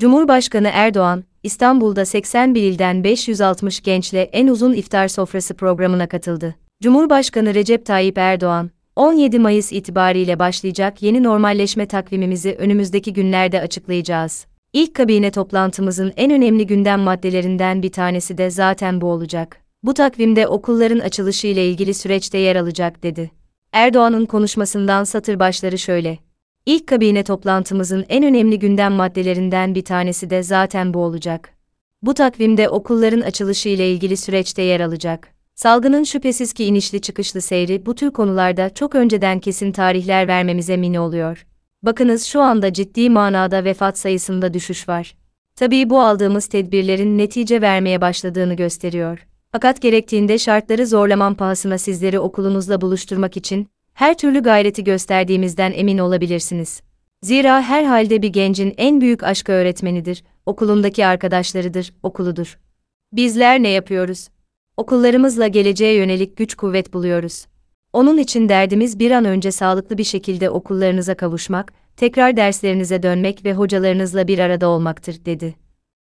Cumhurbaşkanı Erdoğan, İstanbul'da 81 ilden 560 gençle en uzun iftar sofrası programına katıldı. Cumhurbaşkanı Recep Tayyip Erdoğan, 17 Mayıs itibariyle başlayacak yeni normalleşme takvimimizi önümüzdeki günlerde açıklayacağız. İlk kabine toplantımızın en önemli gündem maddelerinden bir tanesi de zaten bu olacak. Bu takvimde okulların açılışı ile ilgili süreçte yer alacak dedi. Erdoğan'ın konuşmasından satır başları şöyle: İlk kabine toplantımızın en önemli gündem maddelerinden bir tanesi de zaten bu olacak. Bu takvimde okulların açılışı ile ilgili süreçte yer alacak. Salgının şüphesiz ki inişli çıkışlı seyri bu tür konularda çok önceden kesin tarihler vermemize mini oluyor. Bakınız şu anda ciddi manada vefat sayısında düşüş var. Tabii bu aldığımız tedbirlerin netice vermeye başladığını gösteriyor. Fakat gerektiğinde şartları zorlaman pahasına sizleri okulunuzla buluşturmak için her türlü gayreti gösterdiğimizden emin olabilirsiniz. Zira her halde bir gencin en büyük aşkı öğretmenidir, okulundaki arkadaşlarıdır, okuludur. Bizler ne yapıyoruz? Okullarımızla geleceğe yönelik güç kuvvet buluyoruz. Onun için derdimiz bir an önce sağlıklı bir şekilde okullarınıza kavuşmak, tekrar derslerinize dönmek ve hocalarınızla bir arada olmaktır, dedi.